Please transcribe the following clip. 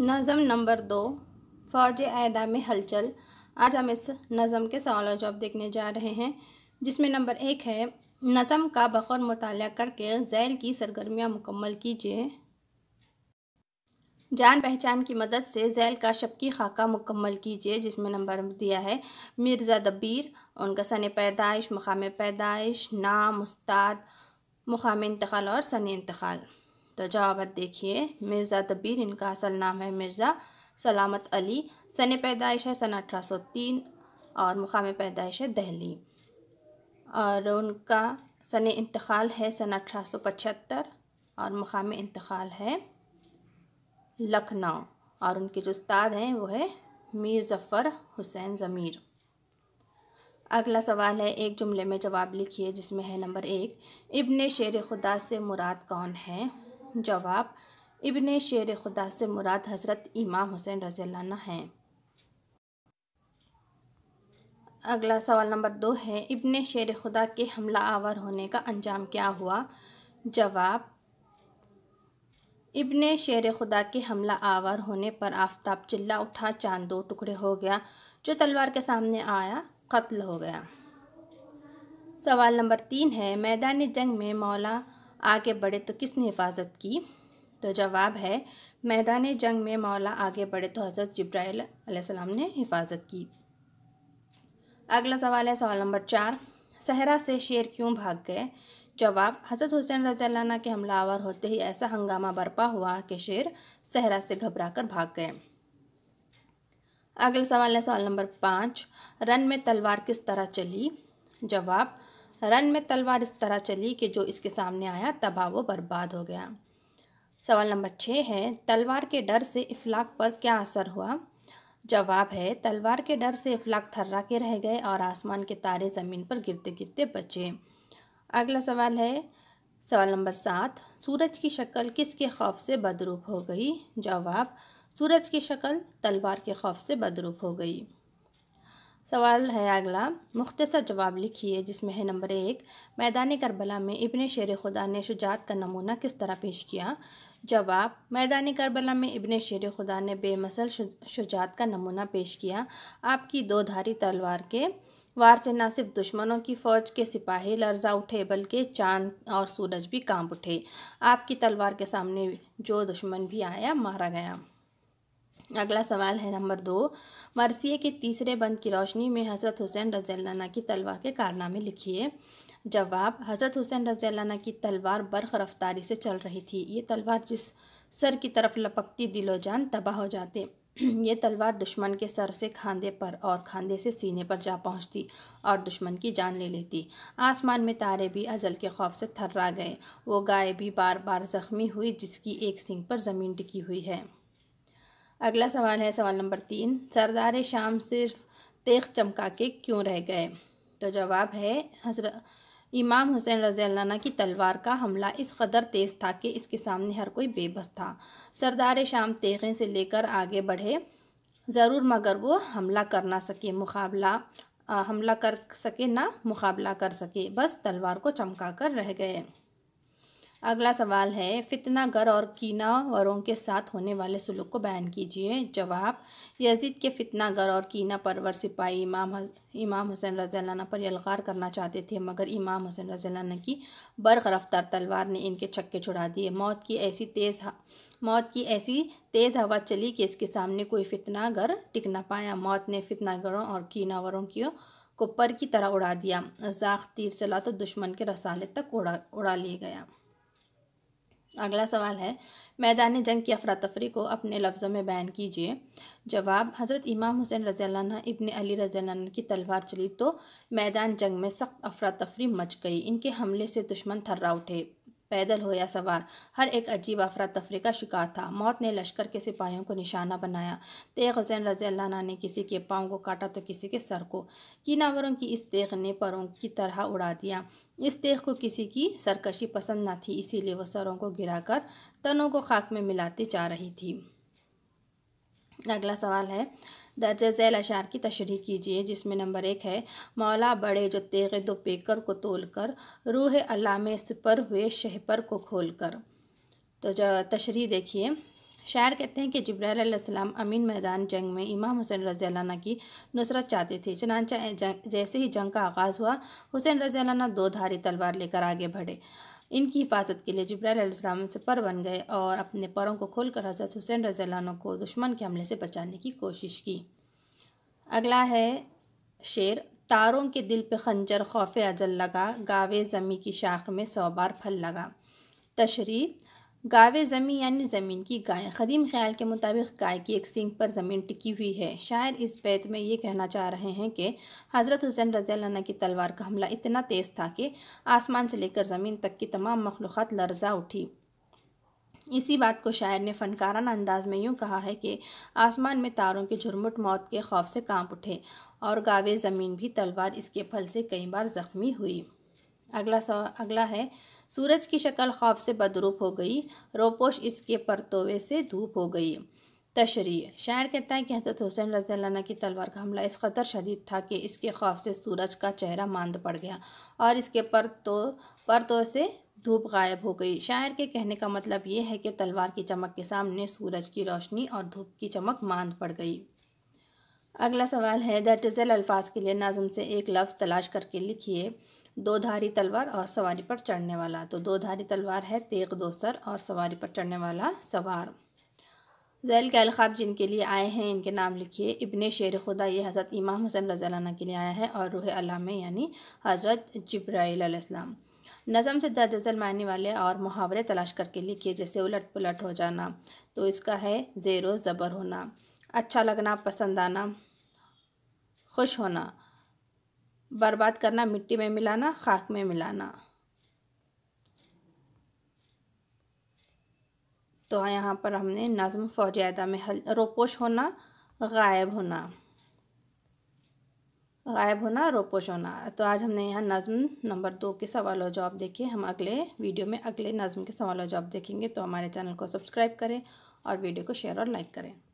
नज़म नंबर दो फ़ौज अहदा में हलचल आज हम इस नज़म के सवाल और जवाब देखने जा रहे हैं जिसमें नंबर एक है नज़म का बखौर मुताल करके जैल की सरगर्मियाँ मुकम्मल कीजिए जान पहचान की मदद से जैल का शबकी खाका मुकम्मल कीजिए जिसमें नंबर दिया है मिर्ज़ा दबीर उनका सन पैदाइश मकाम पैदाइश नाम उस्ताद मुकाम इंतकाल और सन इंतकाल तो जवाब देखिए मिर्ज़ा तबीर इनका असल नाम है मिर्ज़ा सलामत अली सन पैदाइश है सन अठारह और मुकाम पैदाइश है दहली और उनका सन इंतकाल है सन अठारह और मुकाम इंतकाल है लखनऊ और उनके जो उस्ताद हैं वो है मीर ज़फ़र हुसैन ज़मीर अगला सवाल है एक जुमले में जवाब लिखिए जिसमें है नंबर एक इब्ने शेर खुदा से मुराद कौन है जवाब इबन शेर खुदा से मुराद हज़रत इमाम हुसैन रज़ी हैं अगला सवाल नंबर दो है इबन शेर खुदा के हमला आवर होने का अंजाम क्या हुआ जवाब इबन शेर खुदा के हमला आवर होने पर आफ्ताब चिल्ला उठा चांद दो टुकड़े हो गया जो तलवार के सामने आया कत्ल हो गया सवाल नंबर तीन है मैदान जंग में मौला आगे बढ़े तो किसने हिफाजत की तो जवाब है मैदान जंग में मौला आगे बढ़े तो हज़रत जब्राईसम ने हिफाजत की अगला सवाल है सवाल नंबर चार सहरा से शेर क्यों भाग गए जवाब हज़रत हुसैन रज़ा के हमलावर होते ही ऐसा हंगामा बर्पा हुआ कि शेर सहरा से घबरा कर भाग गए अगला सवाल है सवाल नंबर पाँच रन में तलवार किस तरह चली जवाब रन में तलवार इस तरह चली कि जो इसके सामने आया तबाह वो बर्बाद हो गया सवाल नंबर छः है तलवार के डर से इफलाक पर क्या असर हुआ जवाब है तलवार के डर से इफलाक थर्रा के रह गए और आसमान के तारे ज़मीन पर गिरते गिरते बचे अगला सवाल है सवाल नंबर सात सूरज की शक्ल किसके खौफ से बदरूप हो गई जवाब सूरज की शक्ल तलवार के खौफ से बदरूप हो गई सवाल है अगला मुख्तसर जवाब लिखिए जिसमें है नंबर एक मैदान करबला में इबन शेर खुदा ने शुजात का नमूना किस तरह पेश किया जवाब मैदान करबला में इबन शेर खुदा ने बेमसल शुजात का नमूना पेश किया आपकी दो धारी तलवार के वार से न सिर्फ दुश्मनों की फ़ौज के सिपाही लर्जा उठे बल्कि चांद और सूरज भी कांप उठे आपकी तलवार के सामने जो दुश्मन भी आया मारा गया अगला सवाल है नंबर दो मरसिए के तीसरे बंद की रोशनी में हज़रत हुसैन रज़ैलाना की तलवार के कारनामे लिखिए जवाब हज़रत हुसैन रज़ैलाना की तलवार बर्ख रफ्तारी से चल रही थी ये तलवार जिस सर की तरफ लपकती दिलो जान तबाह हो जाते ये तलवार दुश्मन के सर से खांदे पर और खांदे से सीने पर जा पहुंचती और दुश्मन की जान ले लेती आसमान में तारे भी अजल के खौफ से थर्रा गए वो गाय भी बार बार जख्मी हुई जिसकी एक सिंग पर ज़मीन टिकी हुई है अगला सवाल है सवाल नंबर तीन सरदार शाम सिर्फ तेख चमका के क्यों रह गए तो जवाब है हजर इमाम हुसैन रज़ी की तलवार का हमला इस कदर तेज़ था कि इसके सामने हर कोई बेबस था सरदार शाम तेखें से लेकर आगे बढ़े ज़रूर मगर वो हमला कर ना सके मुकाबला हमला कर सके ना मुकाबला कर सके बस तलवार को चमका कर रह गए अगला सवाल है फितनागर और वरों के साथ होने वाले सलूक को बयान कीजिए जवाब यजीद के फितनागर और कीना परवर सिपाही इमाम इमाम हुसैन रजाना पर यलगार करना चाहते थे मगर इमाम हुसैन रजाना की बर्क रफ्तार तलवार ने इनके छक्के छुड़ा दिए मौत की ऐसी तेज़ मौत की ऐसी तेज़ हवा चली कि इसके सामने कोई फितनागर टिक ना पाया मौत ने फितनागरों और कीनावरों की को पर की तरह उड़ा दिया जाख तीर चला तो दुश्मन के रसाले तक उड़ा उड़ा लिया गया अगला सवाल है मैदान जंग की अफरा तफरी को अपने लफ्ज़ों में बयान कीजिए जवाब हज़रत इमाम हुसैन रज़ी इबन अली रज़ी की तलवार चली तो मैदान जंग में सख्त अफरा तफरी मच गई इनके हमले से दुश्मन थर्रा उठे पैदल हो या सवार हर एक अजीब अफरा तफरी का शिकार था मौत ने लश्कर के सिपाहियों को निशाना बनाया तेग हुसैन रजी अल्लाह ने किसी के पाँव को काटा तो किसी के सर को कीनावरों की इस तेग ने परों की तरह उड़ा दिया इस तेग को किसी की सरकशी पसंद न थी इसीलिए वह सरों को गिराकर तनों को खाक में मिलाती जा रही थी अगला सवाल है दर्ज झैल अशार की तशरी कीजिए जिसमें नंबर एक है मौला बड़े जो तेग दो पेकर को तोल कर रूह में सिपर हुए शहपर को खोल कर तो जो तशरी देखिए शायर कहते हैं कि जब्राम अमीन मैदान जंग में इमाम हुसैन रज़ी अल्लाह की नुसरत चाहते थे चनानचा जैसे ही जंग का आगाज़ हुआ हुसैन रज़ी अल्लाह दो धारी तलवार लेकर आगे बढ़े इनकी हिफाजत के लिए जब्राम उनसे पर बन गए और अपने परों को खोलकर हज़रत हुसैन रज़ैलानों को दुश्मन के हमले से बचाने की कोशिश की अगला है शेर तारों के दिल पे खंजर खौफ अजल लगा गावे ज़मी की शाख में सौ बार फल लगा तशरी गावे ज़मीन यानी ज़मीन की गाय कदीम ख्याल के मुताबिक गाय की एक सिंग पर ज़मीन टिकी हुई है शायर इस बैत में ये कहना चाह रहे हैं कि हज़रत हुसैन रज़ी की तलवार का हमला इतना तेज़ था कि आसमान से लेकर ज़मीन तक की तमाम मखलूक़ात लर्जा उठी इसी बात को शायर ने फ़नकाराना अंदाज में यूँ कहा है कि आसमान में तारों के झुरमुट मौत के खौफ से कांप उठे और गावे ज़मीन भी तलवार इसके फल से कई बार ज़ख्मी हुई अगला सवा अगला है सूरज की शक्ल खौफ से बदरूप हो गई रोपोश इसके परतोवे से धूप हो गई तशरी शायर कहता है कि हज़रत हुसैन रजील्ला की तलवार का हमला इस कदर शदीद था कि इसके खौफ से सूरज का चेहरा मांद पड़ गया और इसके पर तो पर तो से धूप गायब हो गई शायर के कहने का मतलब ये है कि तलवार की चमक के सामने सूरज की रोशनी और धूप की चमक मांद पड़ गई अगला सवाल है द अल्फाज के लिए नाजम से एक लफ्ज़ तलाश करके लिखिए दो धारी तलवार और सवारी पर चढ़ने वाला तो दो धारी तलवार है तेग दोसर और सवारी पर चढ़ने वाला सवार जैल के अलखाब जिनके लिए आए हैं इनके नाम लिखिए इबन शेर खुदा ये हज़रत इमाम हुसैन रजाना के लिए आया है और रूह अलाम यानी हज़रत जब्राईलम नज़म से दर्जल मायने वाले और मुहावरे तलाश करके लिखिए जैसे उलट पुलट हो जाना तो इसका है ज़ेरो ज़बर होना अच्छा लगना पसंद आना खुश होना बर्बाद करना मिट्टी में मिलाना खाक में मिलाना तो यहाँ पर हमने नज़म फौज में हल रोपोश होना गायब होना गायब होना रोपोश होना तो आज हमने यहाँ नज़म नंबर दो के सवाल और जवाब देखे हम अगले वीडियो में अगले नज़म के सवाल और जवाब देखेंगे तो हमारे चैनल को सब्सक्राइब करें और वीडियो को शेयर और लाइक करें